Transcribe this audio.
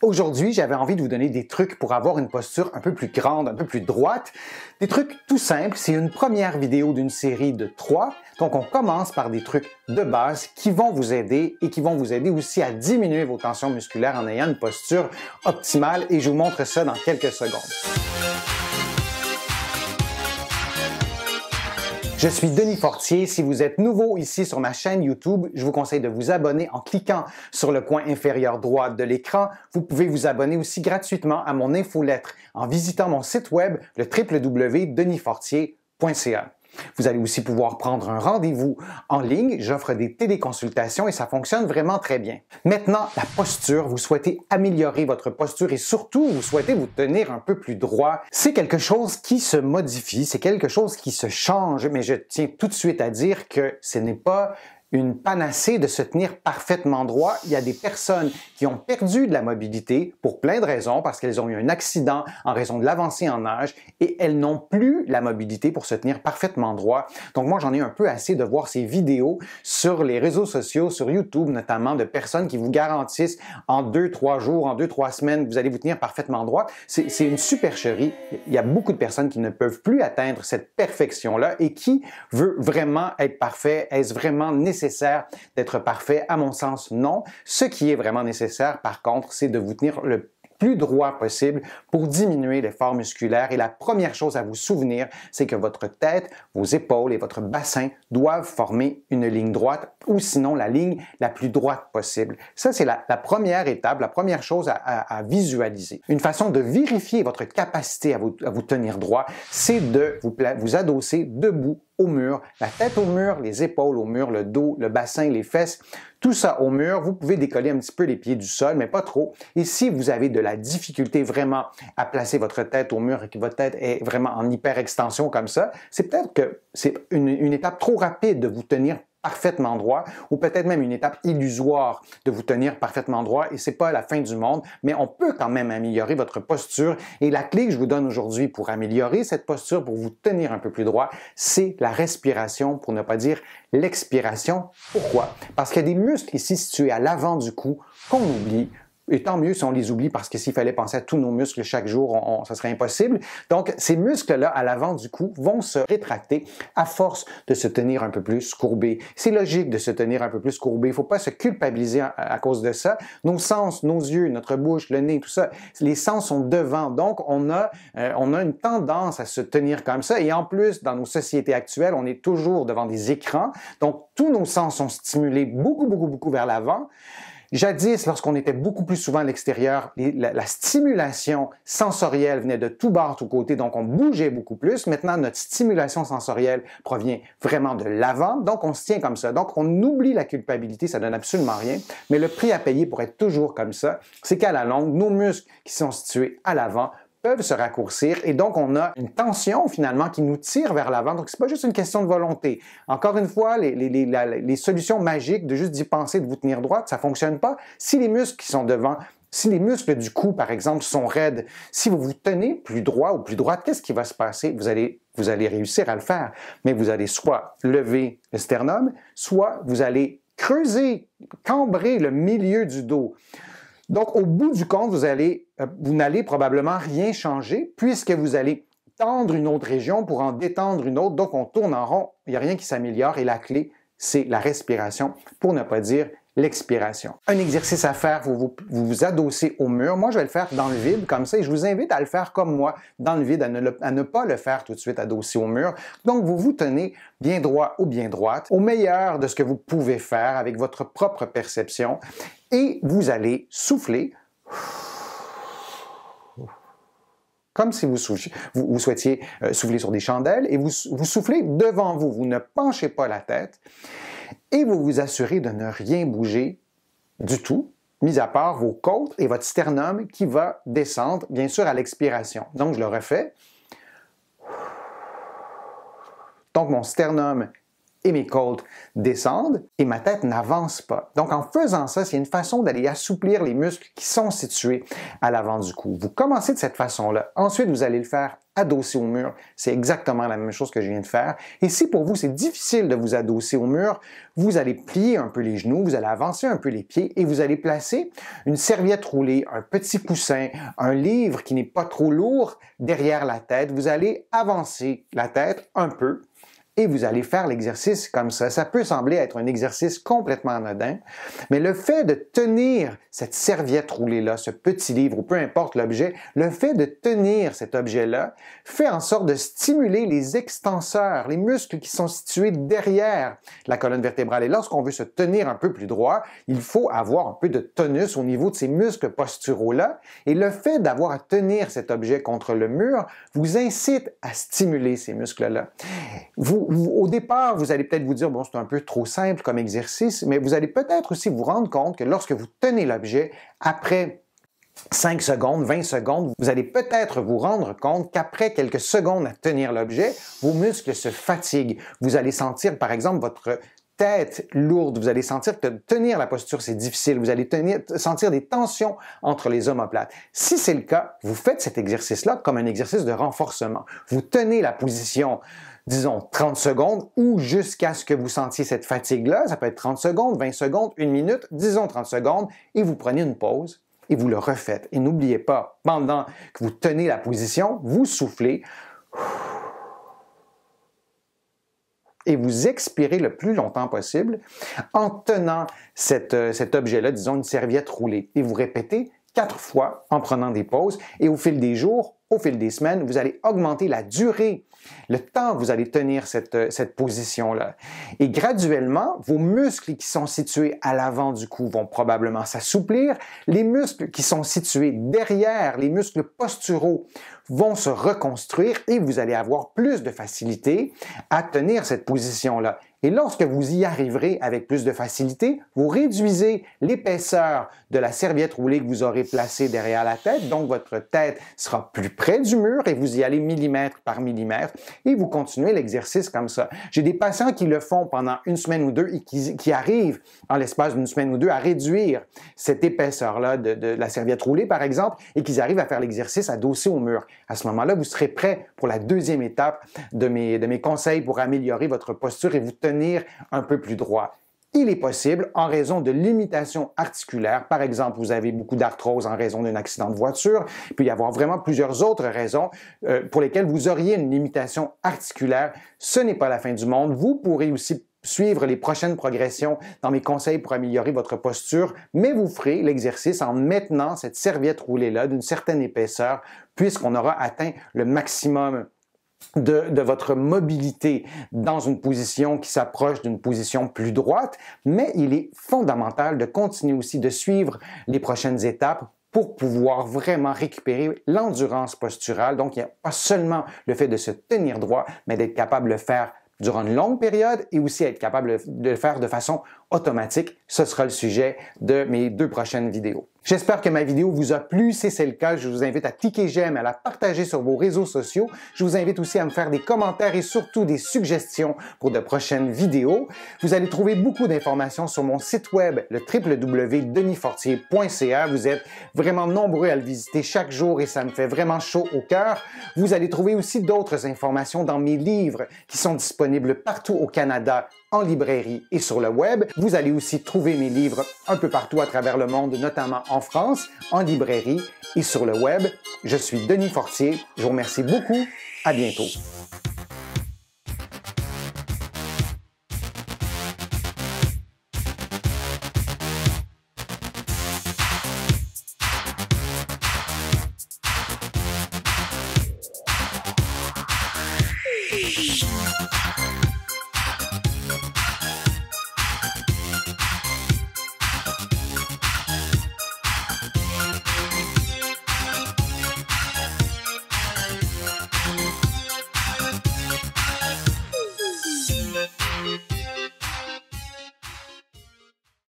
Aujourd'hui, j'avais envie de vous donner des trucs pour avoir une posture un peu plus grande, un peu plus droite. Des trucs tout simples, c'est une première vidéo d'une série de trois. Donc on commence par des trucs de base qui vont vous aider et qui vont vous aider aussi à diminuer vos tensions musculaires en ayant une posture optimale et je vous montre ça dans quelques secondes. Je suis Denis Fortier. Si vous êtes nouveau ici sur ma chaîne YouTube, je vous conseille de vous abonner en cliquant sur le coin inférieur droit de l'écran. Vous pouvez vous abonner aussi gratuitement à mon infolettre en visitant mon site web le www.denisfortier.ca. Vous allez aussi pouvoir prendre un rendez-vous en ligne. J'offre des téléconsultations et ça fonctionne vraiment très bien. Maintenant, la posture. Vous souhaitez améliorer votre posture et surtout, vous souhaitez vous tenir un peu plus droit. C'est quelque chose qui se modifie, c'est quelque chose qui se change, mais je tiens tout de suite à dire que ce n'est pas une panacée de se tenir parfaitement droit. Il y a des personnes qui ont perdu de la mobilité pour plein de raisons, parce qu'elles ont eu un accident en raison de l'avancée en âge, et elles n'ont plus la mobilité pour se tenir parfaitement droit. Donc moi, j'en ai un peu assez de voir ces vidéos sur les réseaux sociaux, sur YouTube notamment, de personnes qui vous garantissent en deux, trois jours, en deux, trois semaines, vous allez vous tenir parfaitement droit. C'est une supercherie. Il y a beaucoup de personnes qui ne peuvent plus atteindre cette perfection-là, et qui veut vraiment être parfait? Est-ce vraiment nécessaire? d'être parfait, à mon sens, non. Ce qui est vraiment nécessaire, par contre, c'est de vous tenir le plus droit possible pour diminuer l'effort musculaire. Et la première chose à vous souvenir, c'est que votre tête, vos épaules et votre bassin doivent former une ligne droite ou sinon la ligne la plus droite possible. Ça, c'est la, première étape, la première chose à, visualiser. Une façon de vérifier votre capacité à vous, tenir droit, c'est de vous, vous adosser debout au mur, la tête au mur, les épaules au mur, le dos, le bassin, les fesses, tout ça au mur. Vous pouvez décoller un petit peu les pieds du sol, mais pas trop. Et si vous avez de la difficulté vraiment à placer votre tête au mur et que votre tête est vraiment en hyperextension comme ça, c'est peut-être que c'est une, une étape trop rapide de vous tenir parfaitement droit ou peut-être même une étape illusoire de vous tenir parfaitement droit et c'est pas la fin du monde, mais on peut quand même améliorer votre posture et la clé que je vous donne aujourd'hui pour améliorer cette posture pour vous tenir un peu plus droit, c'est la respiration pour ne pas dire l'expiration. Pourquoi Parce qu'il y a des muscles ici situés à l'avant du cou qu'on oublie et tant mieux si on les oublie parce que s'il fallait penser à tous nos muscles chaque jour, ça serait impossible. Donc, ces muscles-là à l'avant du cou vont se rétracter à force de se tenir un peu plus courbé. C'est logique de se tenir un peu plus courbé. Il ne faut pas se culpabiliser à, cause de ça. Nos sens, nos yeux, notre bouche, le nez, tout ça, les sens sont devant. Donc, on a, euh, on a une tendance à se tenir comme ça. Et en plus, dans nos sociétés actuelles, on est toujours devant des écrans. Donc, tous nos sens sont stimulés beaucoup, beaucoup, beaucoup vers l'avant. Jadis, lorsqu'on était beaucoup plus souvent à l'extérieur, la, stimulation sensorielle venait de tout bord, tout côté, donc on bougeait beaucoup plus. Maintenant, notre stimulation sensorielle provient vraiment de l'avant, donc on se tient comme ça. Donc on oublie la culpabilité, ça donne absolument rien. Mais le prix à payer pour être toujours comme ça, c'est qu'à la longue, nos muscles qui sont situés à l'avant peuvent se raccourcir et donc on a une tension finalement qui nous tire vers l'avant. Donc c'est pas juste une question de volonté. Encore une fois, les, solutions magiques de juste d'y penser, de vous tenir droite, ça fonctionne pas si les muscles qui sont devant si les muscles du cou, par exemple, sont raides, si vous vous tenez plus droit ou plus droite, qu'est-ce qui va se passer? Vous allez, vous allez réussir à le faire, mais vous allez soit lever le sternum, soit vous allez creuser, cambrer le milieu du dos. Donc, au bout du compte, euh, vous n'allez probablement rien changer puisque vous allez tendre une autre région pour en détendre une autre. Donc, on tourne en rond, il n'y a rien qui s'améliore et la clé, c'est la respiration, pour ne pas dire l'expiration. Un exercice à faire, vous vous, vous adossez au mur. Moi, je vais le faire dans le vide comme ça et je vous invite à le faire comme moi, dans le vide, à ne, pas le faire tout de suite adossé au mur. Donc, vous vous tenez bien droit ou bien droite, au meilleur de ce que vous pouvez faire avec votre propre perception et vous allez souffler comme si vous, vous, souhaitiez euh, souffler sur des chandelles et vous, vous soufflez devant vous. Vous ne penchez pas la tête et vous vous assurez de ne rien bouger du tout, mis à part vos côtes et votre sternum qui va descendre, bien sûr, à l'expiration. Donc, je le refais. Donc, mon sternum et mes côtes descendent et ma tête n'avance pas. Donc en faisant ça, c'est une façon d'aller assouplir les muscles qui sont situés à l'avant du cou. Vous commencez de cette façon-là. Ensuite, vous allez le faire Adossé au mur. C'est exactement la même chose que je viens de faire. Et si pour vous, c'est difficile de vous adosser au mur, vous allez plier un peu les genoux, vous allez avancer un peu les pieds et vous allez placer une serviette roulée, un petit poussin, un livre qui n'est pas trop lourd derrière la tête. Vous allez avancer la tête un peu et vous allez faire l'exercice comme ça. Ça peut sembler être un exercice complètement anodin, mais le fait de tenir cette serviette roulée-là, ce petit livre ou peu importe l'objet, le fait de tenir cet objet-là fait en sorte de stimuler les extenseurs, les muscles qui sont situés derrière la colonne vertébrale. Et lorsqu'on veut se tenir un peu plus droit, il faut avoir un peu de tonus au niveau de ces muscles posturaux-là. Et le fait d'avoir à tenir cet objet contre le mur vous incite à stimuler ces muscles-là vous, au départ, vous allez peut-être vous dire, bon, c'est un peu trop simple comme exercice, mais vous allez peut-être aussi vous rendre compte que lorsque vous tenez l'objet, après 5 secondes, 20 secondes, vous allez peut-être vous rendre compte qu'après quelques secondes à tenir l'objet, vos muscles se fatiguent. Vous allez sentir, par exemple, votre tête lourde, vous allez sentir que tenir la posture, c'est difficile, vous allez sentir des tensions entre les omoplates. Si c'est le cas, vous faites cet exercice-là comme un exercice de renforcement. Vous tenez la position disons, 30 secondes ou jusqu'à ce que vous sentiez cette fatigue-là. Ça peut être 30 secondes, 20 secondes, une minute, disons 30 secondes, et vous prenez une pause et vous le refaites. Et n'oubliez pas, pendant que vous tenez la position, vous soufflez et vous expirez le plus longtemps possible en tenant euh, cet objet-là, disons une serviette roulée. Et vous répétez quatre fois en prenant des pauses et au fil des jours, au fil des semaines, vous allez augmenter la durée le temps que vous allez tenir cette, euh, cette position-là. Et graduellement, vos muscles qui sont situés à l'avant du cou vont probablement s'assouplir, les muscles qui sont situés derrière, les muscles posturaux vont se reconstruire et vous allez avoir plus de facilité à tenir cette position-là. Et lorsque vous y arriverez avec plus de facilité, vous réduisez l'épaisseur de la serviette roulée que vous aurez placée derrière la tête, donc votre tête sera plus près du mur et vous y allez millimètre par millimètre et vous continuez l'exercice comme ça. J'ai des patients qui le font pendant une semaine ou deux et qui, arrivent, en l'espace d'une semaine ou deux, à réduire cette épaisseur-là de, la serviette roulée, par exemple, et qu'ils arrivent à faire l'exercice adossé au mur. À ce moment-là, vous serez prêt pour la deuxième étape de mes conseils pour améliorer votre posture et vous tenir un peu plus droit il est possible, en raison de limitations articulaires, par exemple, vous avez beaucoup d'arthrose en raison d'un accident de voiture, il y avoir vraiment plusieurs autres raisons euh, pour lesquelles vous auriez une limitation articulaire. Ce n'est pas la fin du monde. Vous pourrez aussi suivre les prochaines progressions dans mes conseils pour améliorer votre posture, mais vous ferez l'exercice en maintenant cette serviette roulée-là d'une certaine épaisseur puisqu'on aura atteint le maximum de, votre mobilité dans une position qui s'approche d'une position plus droite, mais il est fondamental de continuer aussi de suivre les prochaines étapes pour pouvoir vraiment récupérer l'endurance posturale. Donc, il n'y a pas seulement le fait de se tenir droit, mais d'être capable de le faire durant une longue période et aussi être capable de le faire de façon automatique. Ce sera le sujet de mes deux prochaines vidéos. J'espère que ma vidéo vous a plu. Si c'est le cas, je vous invite à cliquer j'aime, à la partager sur vos réseaux sociaux. Je vous invite aussi à me faire des commentaires et surtout des suggestions pour de prochaines vidéos. Vous allez trouver beaucoup d'informations sur mon site web, le www.denisfortier.ca. Vous êtes vraiment nombreux à le visiter chaque jour et ça me fait vraiment chaud au cœur. Vous allez trouver aussi d'autres informations dans mes livres qui sont disponibles partout au Canada en librairie et sur le web. Vous allez aussi trouver mes livres un peu partout à travers le monde, notamment en France, en librairie et sur le web. Je suis Denis Fortier. Je vous remercie beaucoup. À bientôt.